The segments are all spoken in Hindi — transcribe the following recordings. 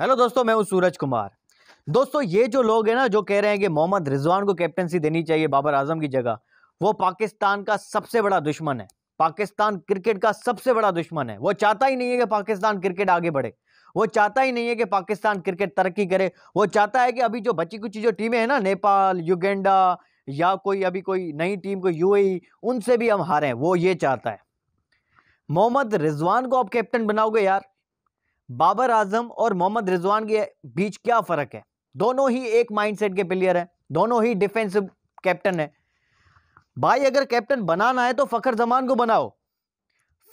हेलो दोस्तों मैं हूँ सूरज कुमार दोस्तों ये जो लोग हैं ना जो कह रहे हैं कि मोहम्मद रिजवान को कैप्टनसी देनी चाहिए बाबर आजम की जगह वो पाकिस्तान का सबसे बड़ा दुश्मन है पाकिस्तान क्रिकेट का सबसे बड़ा दुश्मन है वो चाहता ही नहीं है कि पाकिस्तान क्रिकेट आगे बढ़े वो चाहता ही नहीं है कि पाकिस्तान क्रिकेट तरक्की करे वो चाहता है कि अभी जो बची कुची जो टीमें हैं ना नेपाल युगेंडा या कोई अभी कोई नई टीम को यू उनसे भी हम हारें वो ये चाहता है मोहम्मद रिजवान को आप कैप्टन बनाओगे यार बाबर आजम और मोहम्मद रिजवान के बीच क्या फ़र्क है दोनों ही एक माइंडसेट के प्लेयर हैं दोनों ही डिफेंसिव कैप्टन हैं भाई अगर कैप्टन बनाना है तो फ़खर जमान को बनाओ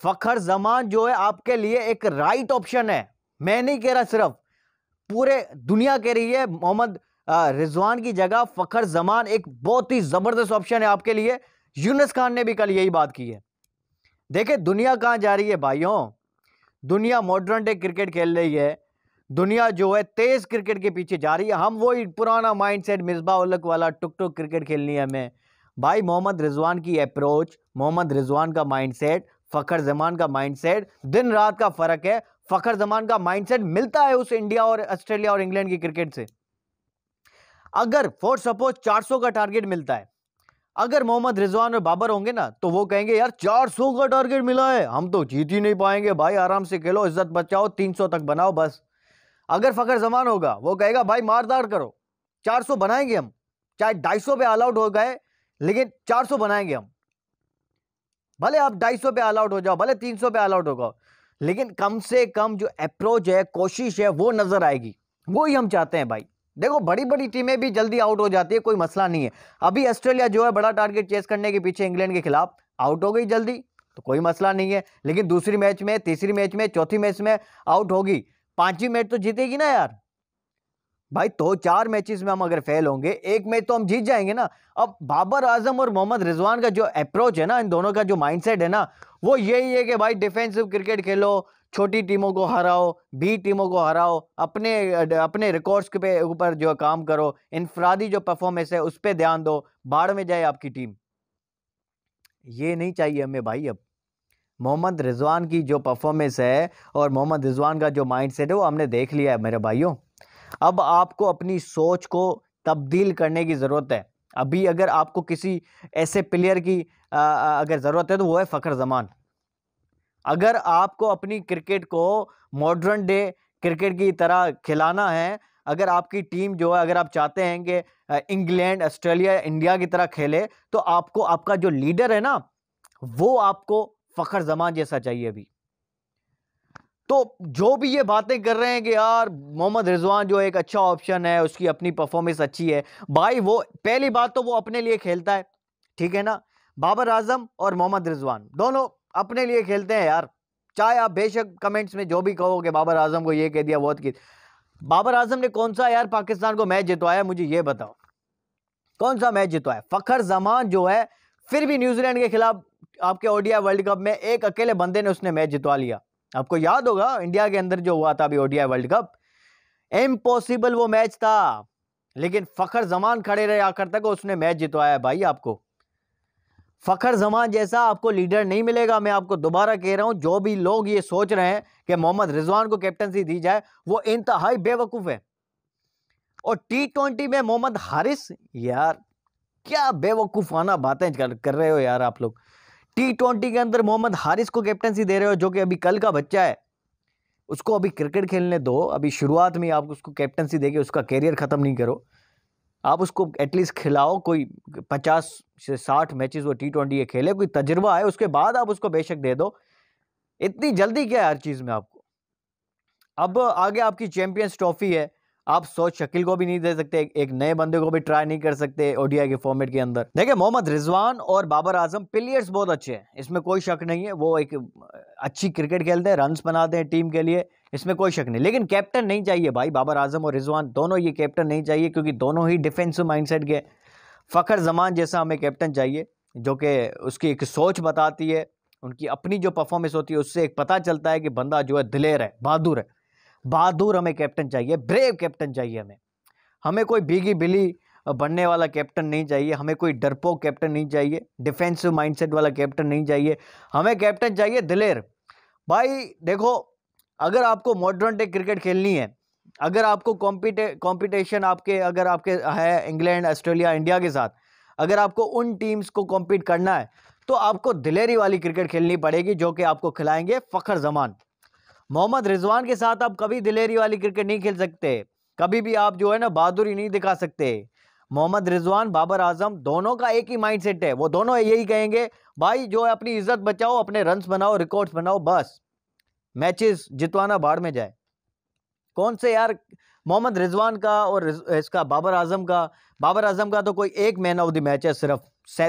फ़खर जमान जो है आपके लिए एक राइट ऑप्शन है मैं नहीं कह रहा सिर्फ पूरे दुनिया कह रही है मोहम्मद रिजवान की जगह फ़खर जमान एक बहुत ही ज़बरदस्त ऑप्शन है आपके लिए यूनस खान ने भी कल यही बात की है देखे दुनिया कहाँ जा रही है भाइयों दुनिया मॉडर्न डे क्रिकेट खेल रही है दुनिया जो है तेज़ क्रिकेट के पीछे जा रही है हम वही पुराना माइंड सेट मिसबा उलक वाला टुक टुक क्रिकेट खेलनी है हमें भाई मोहम्मद रिजवान की अप्रोच मोहम्मद रिजवान का माइंड सेट फ़खर जमान का माइंड सेट दिन रात का फ़र्क है फ़खर जमान का माइंड सेट मिलता है उस इंडिया और ऑस्ट्रेलिया और इंग्लैंड की क्रिकेट से अगर फॉर सपोज 400 का टारगेट मिलता है अगर मोहम्मद रिजवान और बाबर होंगे ना तो वो कहेंगे यार 400 का टारगेट मिला है हम तो जीत ही नहीं पाएंगे भाई आराम से खेलो इज्जत बचाओ 300 तक बनाओ बस अगर फखर जमान होगा वो कहेगा भाई मारदार करो 400 बनाएंगे हम चाहे 250 पे ऑल आउट हो गए लेकिन 400 बनाएंगे हम भले आप 250 पे ऑल आउट हो जाओ भले 300 पे ऑल आउट हो जाओ लेकिन कम से कम जो अप्रोच है कोशिश है वो नजर आएगी वो ही हम चाहते हैं भाई देखो बड़ी बड़ी टीमें भी जल्दी आउट हो जाती है कोई मसला नहीं है अभी ऑस्ट्रेलिया जो है बड़ा टारगेट चेस करने के पीछे इंग्लैंड के खिलाफ आउट हो गई जल्दी तो कोई मसला नहीं है लेकिन दूसरी मैच में तीसरी मैच में चौथी मैच में आउट होगी पांचवी मैच तो जीतेगी ना यार भाई तो चार मैचेस में हम अगर फेल होंगे एक मैच तो हम जीत जाएंगे ना अब बाबर आजम और मोहम्मद रिजवान का जो अप्रोच है ना इन दोनों का जो माइंडसेट है ना वो यही है कि भाई डिफेंसिव क्रिकेट खेलो छोटी टीमों को हराओ बी टीमों को हराओ अपने अपने रिकॉर्ड्स के ऊपर जो काम करो इनफरादी जो परफॉर्मेंस है उस पर ध्यान दो बाढ़ में जाए आपकी टीम ये नहीं चाहिए हमें भाई अब मोहम्मद रिजवान की जो परफॉर्मेंस है और मोहम्मद रिजवान का जो माइंड है वो हमने देख लिया है मेरे भाइयों अब आपको अपनी सोच को तब्दील करने की ज़रूरत है अभी अगर आपको किसी ऐसे प्लेयर की अगर ज़रूरत है तो वो है फ़खर जमान अगर आपको अपनी क्रिकेट को मॉडर्न डे क्रिकेट की तरह खिलाना है अगर आपकी टीम जो है अगर आप चाहते हैं कि इंग्लैंड ऑस्ट्रेलिया इंडिया की तरह खेले तो आपको आपका जो लीडर है ना वो आपको फख्र जमान जैसा चाहिए अभी तो जो भी ये बातें कर रहे हैं कि यार मोहम्मद रिजवान जो एक अच्छा ऑप्शन है उसकी अपनी परफॉर्मेंस अच्छी है भाई वो पहली बात तो वो अपने लिए खेलता है ठीक है ना बाबर आजम और मोहम्मद रिजवान दोनों अपने लिए खेलते हैं यार चाहे आप बेशक कमेंट्स में जो भी कहो कि बाबर आजम को ये कह दिया बहुत की बाबर आजम ने कौन सा यार पाकिस्तान को मैच जितवाया मुझे ये बताओ कौन सा मैच जितवाया फ़खर जमान जो है फिर भी न्यूजीलैंड के खिलाफ आपके ओडिया वर्ल्ड कप में एक अकेले बंदे ने उसने मैच जितवा लिया आपको याद होगा इंडिया के अंदर जो हुआ था अभी ओडिया वर्ल्ड कप इम्पॉसिबल वो मैच था लेकिन फ़खर जमान खड़े रहे आखिर तक उसने मैच जितवाया भाई आपको फ़खर जमान जैसा आपको लीडर नहीं मिलेगा मैं आपको दोबारा कह रहा हूं जो भी लोग ये सोच रहे हैं कि मोहम्मद रिजवान को कैप्टनसी दी जाए वो इंतहाई बेवकूफ़ है और टी ट्वेंटी में मोहम्मद हारिस यार क्या बेवकूफ़ाना बातें कर, कर रहे हो यार आप लोग टी ट्वेंटी के अंदर मोहम्मद हारिस को कैप्टनसी दे रहे हो जो कि अभी कल का बच्चा है उसको अभी क्रिकेट खेलने दो अभी शुरुआत में आप उसको कैप्टनसी दे के उसका कैरियर ख़त्म नहीं करो आप उसको एटलीस्ट खिलाओ कोई पचास से साठ मैचेस वो टी ट्वेंटी ये खेले कोई तजर्बा आए उसके बाद आप उसको बेशक दे दो इतनी जल्दी क्या है हर चीज़ में आपको अब आगे आपकी चैम्पियंस ट्रॉफी है आप सौ शकील को भी नहीं दे सकते एक नए बंदे को भी ट्राई नहीं कर सकते ओडीआई के फॉर्मेट के अंदर देखिए मोहम्मद रिजवान और बाबर आजम प्लेयर्स बहुत अच्छे हैं इसमें कोई शक नहीं है वो एक अच्छी क्रिकेट खेलते हैं रन्स बनाते हैं टीम के लिए इसमें कोई शक नहीं लेकिन कैप्टन नहीं चाहिए भाई बाबर आजम और रिजवान दोनों ये कैप्टन नहीं चाहिए क्योंकि दोनों ही डिफेंसिव माइंड के फ़खर जमान जैसा हमें कैप्टन चाहिए जो कि उसकी एक सोच बताती है उनकी अपनी जो परफॉर्मेंस होती है उससे एक पता चलता है कि बंदा जो है दिलेर है बहादुर है बहादुर हमें कैप्टन चाहिए ब्रेव कैप्टन चाहिए हमें हमें कोई भीगी बिली बनने वाला कैप्टन नहीं चाहिए हमें कोई डरपोक कैप्टन नहीं चाहिए डिफेंसिव माइंडसेट वाला कैप्टन नहीं चाहिए हमें कैप्टन चाहिए दिलेर भाई देखो अगर आपको मॉडर्न टेक क्रिकेट खेलनी है अगर आपको कॉम्पिटे कॉम्पिटिशन आपके अगर आपके है इंग्लैंड ऑस्ट्रेलिया इंडिया के साथ अगर आपको उन टीम्स को कॉम्पीट करना है तो आपको दिलेरी वाली क्रिकेट खेलनी पड़ेगी जो कि आपको खिलाएंगे फ़खर जमान मोहम्मद रिजवान के साथ आप कभी दिलेरी वाली क्रिकेट नहीं खेल सकते कभी भी आप जो है ना बहादुरी नहीं दिखा सकते मोहम्मद रिजवान बाबर आजम दोनों का एक ही माइंड सेट है वो दोनों यही कहेंगे भाई जो है अपनी इज्जत बचाओ अपने रन्स बनाओ रिकॉर्ड्स बनाओ बस मैचेस जितवाना बाढ़ में जाए कौन से यार मोहम्मद रिजवान का और इसका बाबर आजम का बाबर आजम का तो कोई एक मैन ऑफ द मैच है सिर्फ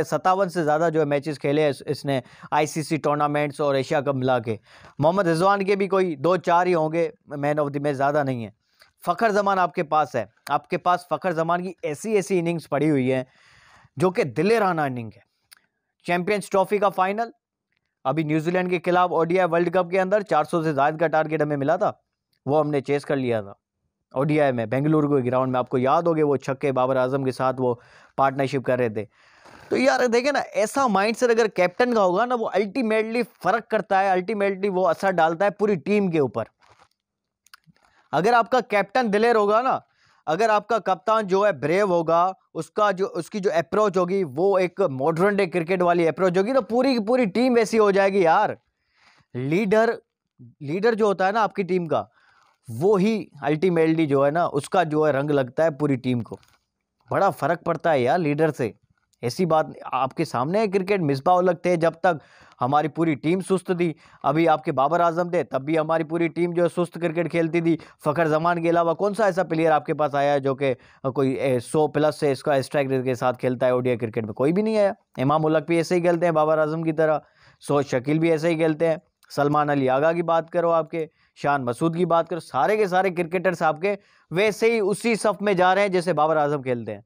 सतावन से ज़्यादा जो है मैचेस खेले हैं इसने आईसीसी टूर्नामेंट्स और एशिया कप मिला के मोहम्मद रिजवान के भी कोई दो चार ही होंगे मैन ऑफ द मैच ज़्यादा नहीं है फ़खर जमान आपके पास है आपके पास फ़खर जमान की ऐसी ऐसी इनिंग्स पड़ी हुई है जो कि दिले राना इनिंग है चैम्पियंस ट्रॉफी का फाइनल अभी न्यूजीलैंड के खिलाफ ओडिया वर्ल्ड कप के अंदर 400 से ज़ायद का टारगेट हमें मिला था वो हमने चेस कर लिया था ओडीआई में बेंगलुरु के ग्राउंड में आपको याद हो गए वो छक्के बाबर आजम के साथ वो पार्टनरशिप कर रहे थे तो यार देखे ना ऐसा माइंड सेट अगर कैप्टन का होगा ना वो अल्टीमेटली फ़र्क करता है अल्टीमेटली वो असर डालता है पूरी टीम के ऊपर अगर आपका कैप्टन दिलेर होगा ना अगर आपका कप्तान जो है ब्रेव होगा उसका जो उसकी जो अप्रोच होगी वो एक मॉडर्न डे क्रिकेट वाली अप्रोच होगी तो पूरी की पूरी टीम वैसी हो जाएगी यार लीडर लीडर जो होता है ना आपकी टीम का वो ही अल्टीमेटली जो है ना उसका जो है रंग लगता है पूरी टीम को बड़ा फ़र्क पड़ता है यार लीडर से ऐसी बात आपके सामने है क्रिकेट मिसबा उलग थे जब तक हमारी पूरी टीम सुस्त थी अभी आपके बाबर आजम थे तब भी हमारी पूरी टीम जो है सुस्त क्रिकेट खेलती थी फ़खर जमान के अलावा कौन सा ऐसा प्लेयर आपके पास आया है जो कि कोई सौ प्लस से इसका स्ट्राइक रेट के साथ खेलता है ओडिया क्रिकेट में कोई भी नहीं आया इमाम उलक भी ऐसे ही खेलते हैं बाबर आजम की तरह सो शकील भी ऐसे ही खेलते हैं सलमान अली आगा की बात करो आपके शान मसूद की बात करो सारे के सारे क्रिकेटर्स आपके वैसे ही उसी सफ में जा रहे हैं जैसे बाबर आजम खेलते हैं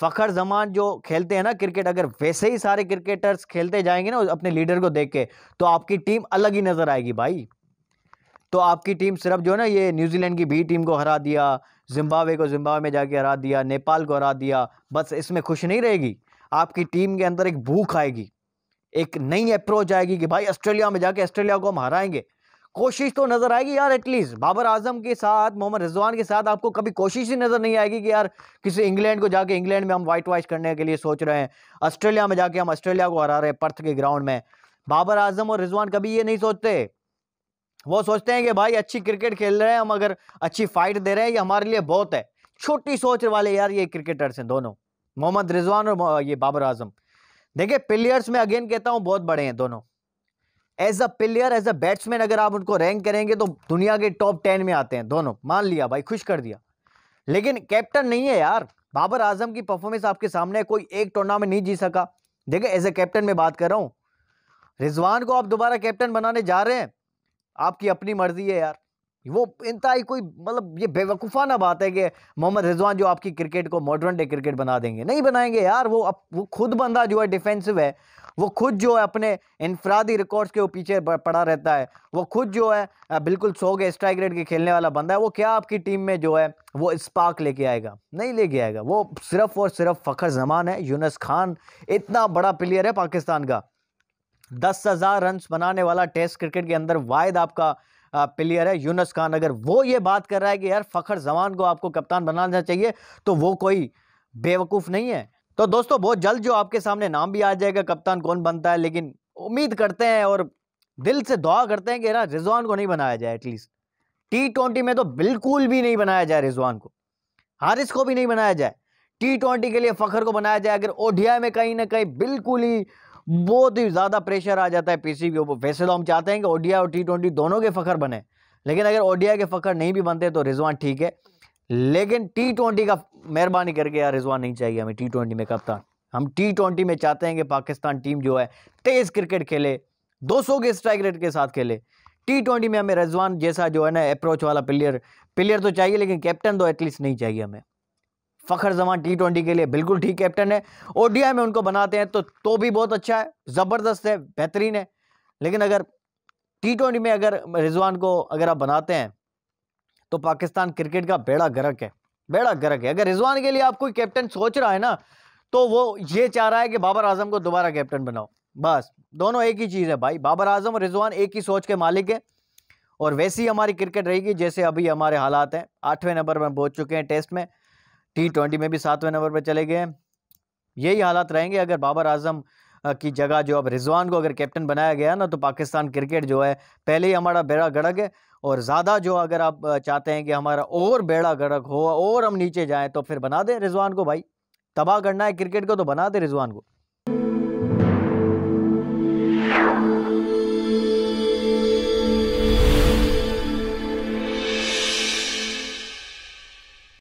फ़खर जमान जो खेलते हैं ना क्रिकेट अगर वैसे ही सारे क्रिकेटर्स खेलते जाएंगे ना अपने लीडर को देख के तो आपकी टीम अलग ही नज़र आएगी भाई तो आपकी टीम सिर्फ जो है ना ये न्यूजीलैंड की भी टीम को हरा दिया जिम्बावे को जिम्बावे में जाके हरा दिया नेपाल को हरा दिया बस इसमें खुश नहीं रहेगी आपकी टीम के अंदर एक भूख आएगी एक नई अप्रोच आएगी कि भाई ऑस्ट्रेलिया में जाके ऑस्ट्रेलिया को हम हराएंगे कोशिश तो नज़र आएगी यार एटलीस्ट बाबर आजम के साथ मोहम्मद रिजवान के साथ आपको कभी कोशिश ही नज़र नहीं आएगी कि यार किसी इंग्लैंड को जाके इंग्लैंड में हम वाइट वाइश करने के लिए सोच रहे हैं ऑस्ट्रेलिया में जाके हम ऑस्ट्रेलिया को हरा रहे हैं पर्थ के ग्राउंड में बाबर आजम और रिजवान कभी ये नहीं सोचते वो सोचते हैं कि भाई अच्छी क्रिकेट खेल रहे हैं हम अगर अच्छी फाइट दे रहे हैं ये हमारे लिए बहुत है छोटी सोच वाले यार ये क्रिकेटर्स हैं दोनों मोहम्मद रिजवान और ये बाबर आजम देखिए प्लेयर्स में अगेन कहता हूँ बहुत बड़े हैं दोनों as a player as a batsman अगर आप उनको रैंक करेंगे तो दुनिया के टॉप टेन में आते हैं दोनों मान लिया भाई खुश कर दिया लेकिन कैप्टन नहीं है यार बाबर आजम की परफॉर्मेंस आपके सामने कोई एक टूर्नामेंट नहीं जी सका देखे एज ए कैप्टन में बात कर रहा हूँ रिजवान को आप दोबारा कैप्टन बनाने जा रहे हैं आपकी अपनी मर्जी है यार वो इंतहाई कोई मतलब ये बेवकूफ़ाना बात है कि मोहम्मद रिजवान जो आपकी क्रिकेट को मॉडर्न डे क्रिकेट बना देंगे नहीं बनाएंगे यार वो अब वो खुद बंदा जो है डिफेंसिव है वो खुद जो है अपने इनफरादी रिकॉर्ड्स के पीछे पड़ा रहता है वो खुद जो है बिल्कुल सौ गए स्ट्राइक रेट के खेलने वाला बंदा है वो क्या आपकी टीम में जो है वो स्पार्क लेके आएगा नहीं लेके आएगा वो सिर्फ और सिर्फ फ़खर जमान है यूनस खान इतना बड़ा प्लेयर है पाकिस्तान का दस हज़ार रन बनाने वाला टेस्ट क्रिकेट के अंदर वायद आपका प्लेयर है यूनस खान अगर वो ये बात कर रहा है कि यार फ़खर जवान को आपको कप्तान बनाना चाहिए तो वो कोई बेवकूफ़ नहीं है तो दोस्तों बहुत जल्द जो आपके सामने नाम भी आ जाएगा कप्तान कौन बनता है लेकिन उम्मीद करते हैं और दिल से दुआ करते हैं कि यार रिजवान को नहीं बनाया जाए एटलीस्ट टी ट्वेंटी में तो बिल्कुल भी नहीं बनाया जाए रिजवान को हारिस को भी नहीं बनाया जाए टी ट्वेंटी के लिए फ़खर को बनाया जाए अगर ओडिया में कहीं ना कहीं बिल्कुल ही बहुत ही ज़्यादा प्रेशर आ जाता है पीसीबी ऊपर वैसे तो हम चाहते हैं कि ओडिया और टी ट्वेंटी दोनों के फ़खर बने लेकिन अगर ओडिया के फ़खर नहीं भी बनते तो रिजवान ठीक है लेकिन टी ट्वेंटी का मेहरबानी करके यार रिजवान नहीं चाहिए हमें टी ट्वेंटी में कप्तान हम टी ट्वेंटी में चाहते हैं कि पाकिस्तान टीम जो है तेज़ क्रिकेट खेले 200 के स्ट्राइक रेट के साथ खेले टी ट्वेंटी में हमें रिजवान जैसा जो है ना अप्रोच वाला प्लेयर प्लेयर तो चाहिए लेकिन कैप्टन तो एटलीस्ट नहीं चाहिए हमें फ़खर जमान टी ट्वेंटी के लिए बिल्कुल ठीक कैप्टन है ओडीआई में उनको बनाते हैं तो तो भी बहुत अच्छा है ज़बरदस्त है बेहतरीन है लेकिन अगर टी ट्वेंटी में अगर रिजवान को अगर आप बनाते हैं तो पाकिस्तान क्रिकेट का बेड़ा गर्क है बेड़ा गर्क है अगर रिजवान के लिए आप कोई कैप्टन सोच रहा है ना तो वो ये चाह रहा है कि बाबर आजम को दोबारा कैप्टन बनाओ बस दोनों एक ही चीज़ है भाई बाबर आजम और रिजवान एक ही सोच के मालिक है और वैसी हमारी क्रिकेट रहेगी जैसे अभी हमारे हालात हैं आठवें नंबर पर पहुंच चुके हैं टेस्ट में टी ट्वेंटी में भी सातवें नंबर पर चले गए यही हालात रहेंगे अगर बाबर आजम की जगह जो अब रिजवान को अगर कैप्टन बनाया गया ना तो पाकिस्तान क्रिकेट जो है पहले ही हमारा बेड़ा गड़क है और ज़्यादा जो अगर आप चाहते हैं कि हमारा और बेड़ा गड़क हो और हम नीचे जाएं तो फिर बना दें रिजवान को भाई तबाह करना है क्रिकेट को तो बना दें रिजवान को